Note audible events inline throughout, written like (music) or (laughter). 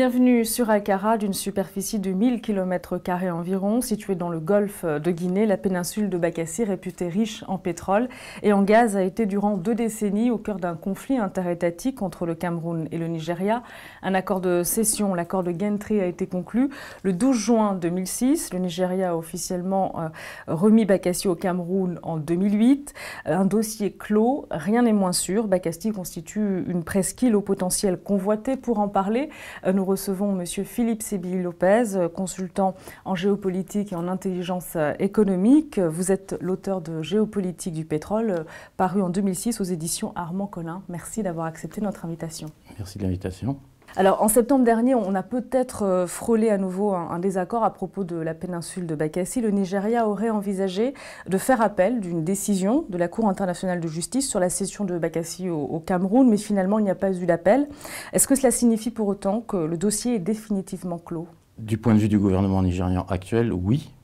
Bienvenue sur Akara, d'une superficie de 1000 km environ, située dans le golfe de Guinée. La péninsule de Bakassi, réputée riche en pétrole et en gaz, a été durant deux décennies au cœur d'un conflit interétatique entre le Cameroun et le Nigeria. Un accord de cession, l'accord de Gentry, a été conclu le 12 juin 2006. Le Nigeria a officiellement euh, remis Bakassi au Cameroun en 2008. Un dossier clos, rien n'est moins sûr. Bakassi constitue une presqu'île au potentiel convoité. Pour en parler, euh, nous recevons M. Philippe Sébille Lopez, consultant en géopolitique et en intelligence économique. Vous êtes l'auteur de Géopolitique du pétrole, paru en 2006 aux éditions Armand Collin. Merci d'avoir accepté notre invitation. Merci de l'invitation. Alors en septembre dernier, on a peut-être euh, frôlé à nouveau un, désaccord à propos de la péninsule de Bakassi. Le Nigeria aurait envisagé de faire appel d'une décision de la Cour internationale de justice sur la cession de Bakassi au, Cameroun, mais finalement il n'y a pas eu d'appel. Est-ce que cela signifie pour autant que le dossier est définitivement clos Du point de vue du gouvernement nigérian actuel, oui,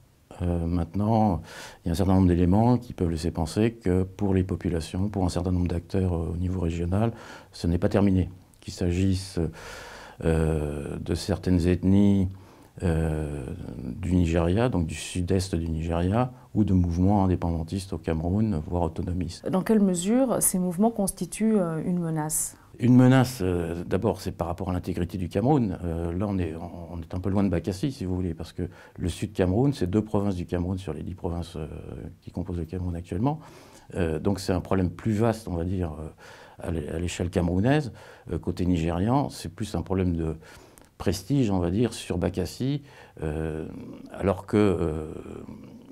euh, maintenant, il y a un certain nombre d'éléments qui peuvent laisser penser que pour les populations, pour un certain nombre d'acteurs euh, au niveau régional, ce n'est pas terminé qu'il s'agisse euh, de certaines ethnies euh, du Nigeria, donc du sud-est du Nigeria, ou de mouvements indépendantistes au Cameroun, voire autonomistes. Dans quelle mesure ces mouvements constituent euh, une menace une menace, d'abord, c'est par rapport à l'intégrité du Cameroun. là, on est, on est un peu loin de Bakassi, si vous voulez, parce que le sud Cameroun, c'est deux provinces du Cameroun sur les dix provinces qui composent le Cameroun actuellement. donc c'est un problème plus vaste, on va dire, à l'échelle camerounaise. Euh, côté nigérian, c'est plus un problème de prestige, on va dire, sur Bakassi, euh, alors que euh,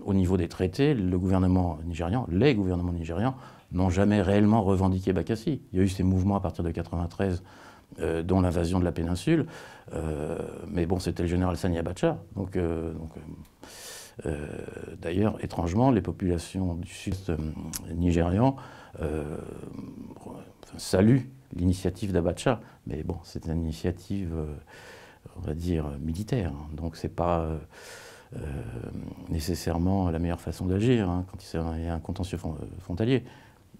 au niveau des traités, le gouvernement nigérian, les gouvernements nigérians, n'ont jamais réellement revendiqué Bakassi. Il y a eu ces mouvements à partir de 1993 dont l'invasion de la péninsule. mais bon, c'était le général Sani Abacha. donc euh, d'ailleurs, étrangement, les populations du sud euh, nigérian euh, saluent l'initiative d'Abacha, mais bon, c'est une initiative, on va dire, militaire, Donc hein. donc c'est pas nécessairement la meilleure façon d'agir hein, quand il y a un contentieux frontalier.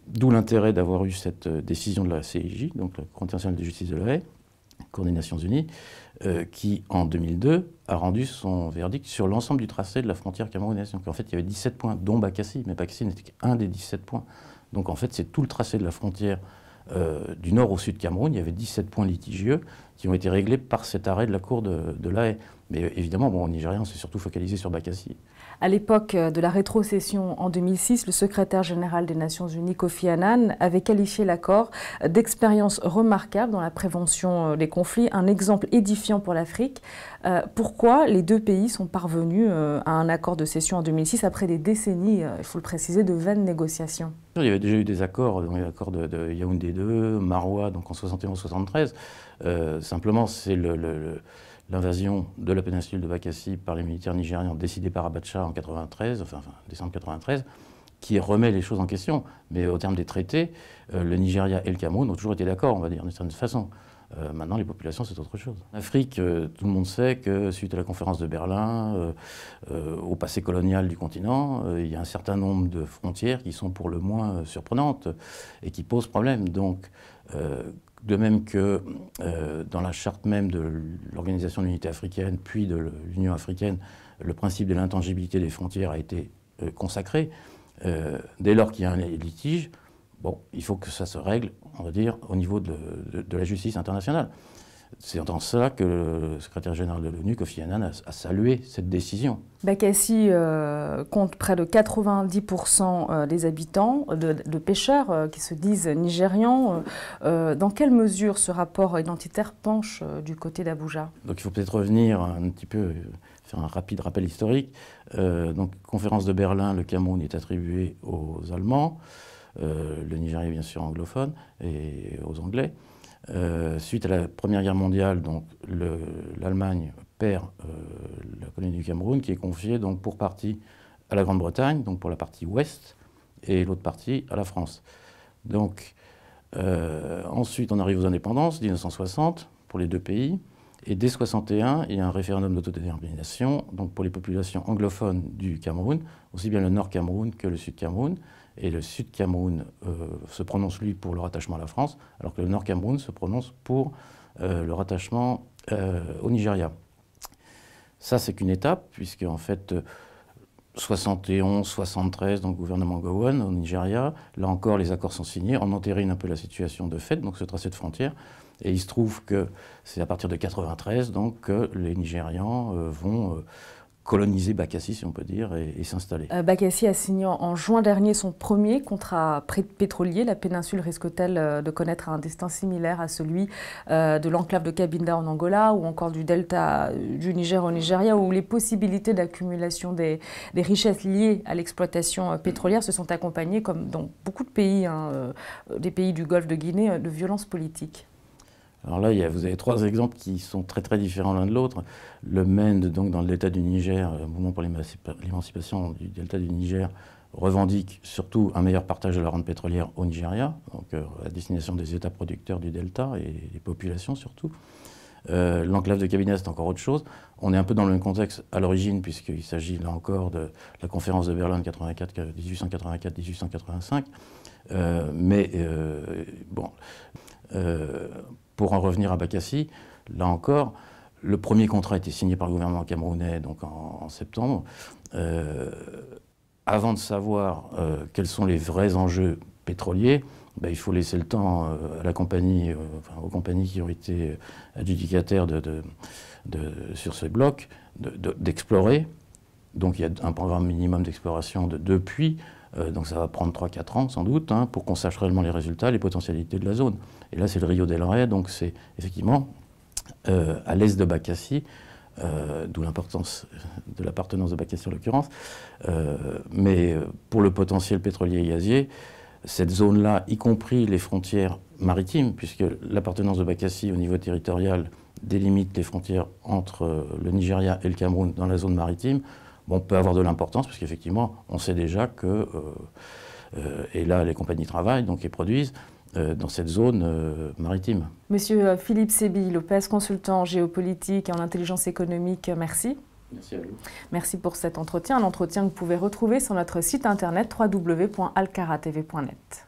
D'où l'intérêt d'avoir eu cette décision de la CIJ, donc la Cour de justice de la Haye, Cour des Nations Unies, euh, qui en 2002 a rendu son verdict sur l'ensemble du tracé de la frontière camerounaise. Donc en fait, il y avait 17 points, dont Bakassi, mais Bakassi n'était qu'un des 17 points. Donc en fait, c'est tout le tracé de la frontière euh, du nord au sud Cameroun, il y avait 17 points litigieux, qui ont été réglés par cet arrêt de la Cour de, l'AE. Mais évidemment, bon, en Nigérien, on s'est surtout focalisé sur Bakassi. À l'époque de la rétrocession en 2006, le secrétaire général des Nations Unies, Kofi Annan, avait qualifié l'accord d'expérience remarquable dans la prévention euh, des conflits, un exemple édifiant pour l'Afrique. Euh, pourquoi les deux pays sont parvenus euh, à un accord de cession en 2006 après des décennies, il faut le préciser, de vaines négociations Il y avait déjà eu des accords, l'accord de, de Yaoundé 2, Marwa, donc en 71-73. Euh, simplement, c'est l'invasion de la péninsule de Bakassi par les militaires nigérians décidée par Abacha en 93, enfin, décembre 93, qui remet les choses en question. Mais au terme des traités, euh, le Nigeria et le Cameroun ont toujours été d'accord, on va dire, d'une certaine façon. Euh, maintenant, les populations, c'est autre chose. En Afrique, tout le monde sait que suite à la conférence de Berlin, au passé colonial du continent, il y a un certain nombre de frontières qui sont pour le moins surprenantes et qui posent problème. Donc, de même que euh, dans la charte même de l'Organisation de l'Unité africaine, puis de l'Union africaine, le principe de l'intangibilité des frontières a été euh, consacré. Euh, dès lors qu'il y a un litige, bon, il faut que ça se règle, on va dire, au niveau de la justice internationale. C'est dans cela que le secrétaire général de l'ONU, Kofi Annan, a, salué cette décision. Bakassi euh, compte près de 90% euh, des habitants, euh, de, pêcheurs qui se disent nigérians. dans quelle mesure ce rapport identitaire penche du côté d'Abuja Donc il faut peut-être revenir un petit peu, faire un rapide rappel historique. donc conférence de Berlin, le Cameroun est attribué aux Allemands, le Nigeria bien sûr anglophone et aux Anglais. Euh, suite à la Première Guerre mondiale, donc l'Allemagne perd euh, la colonie du Cameroun, qui est confiée donc pour partie à la Grande-Bretagne, donc pour la partie ouest, et l'autre partie à la France. Donc euh, ensuite, on arrive aux indépendances, 1960 pour les deux pays, et dès 61, il y a un référendum d'autodétermination, donc pour les populations anglophones du Cameroun, aussi bien le Nord Cameroun que le Sud Cameroun et le Sud Cameroun euh, se prononce, lui, pour le rattachement à la France, alors que le Nord Cameroun se prononce pour euh, le rattachement euh, au Nigeria. Ça, c'est qu'une étape, puisque, en fait, 71, 73, donc le gouvernement Gowon, au Nigeria, là encore, les accords sont signés, on entérine un peu la situation de fait, donc ce tracé de frontière. Et il se trouve que c'est à partir de 93, donc, que les Nigérians vont coloniser Bakassi, si on peut dire, et, s'installer. Euh, Bakassi a signé en juin dernier son premier contrat pétrolier. La péninsule risque-t-elle euh, de connaître un destin similaire à celui euh, de l'enclave de Cabinda en Angola ou encore du delta du Niger au Nigeria, où les possibilités d'accumulation des, richesses liées à l'exploitation pétrolière se sont accompagnées, comme dans beaucoup de pays, hein, des pays du Golfe de Guinée, de violences politiques alors là, vous avez trois exemples qui sont très très différents l'un de l'autre. Le MEND, donc dans l'État du Niger, le euh, mouvement pour l'émancipation du delta du Niger, revendique surtout un meilleur partage de la rente pétrolière au Nigeria, donc euh, à destination des États producteurs du delta et des populations surtout. Euh, l'enclave de cabinet, c'est encore autre chose. On est un peu dans le même contexte à l'origine, puisqu'il s'agit là encore de la conférence de Berlin 1884-1885. Euh, euh, mais bon, pour en revenir à Bakassi, là encore, le premier contrat a été signé par le gouvernement camerounais donc en septembre. avant de savoir quels sont les vrais enjeux pétroliers, ben, il faut laisser le temps euh, à la compagnie, euh, aux compagnies qui ont été adjudicataires de, sur ces blocs d'explorer. Donc il y a un programme minimum d'exploration de deux puits, euh, donc ça va prendre 3-4 ans sans doute, hein, pour qu'on sache réellement les résultats, les potentialités de la zone. Et là c'est le Rio del Rey, donc c'est effectivement à l'est de Bacassi, d'où l'importance (laughs) de l'appartenance de Bacassi en l'occurrence, mais pour le potentiel pétrolier et gazier, cette zone-là, y compris les frontières maritimes, puisque l'appartenance de Bakassi au niveau territorial délimite les frontières entre euh, le Nigeria et le Cameroun dans la zone maritime, bon, peut avoir de l'importance, parce qu'effectivement, on sait déjà que, euh, euh, et là, les compagnies travaillent, donc et produisent, dans cette zone maritime. Monsieur Philippe Sebi Lopez, consultant en géopolitique et en intelligence économique, merci. Merci à vous. Merci pour cet entretien, un entretien que vous pouvez retrouver sur notre site internet www.alcaratv.net.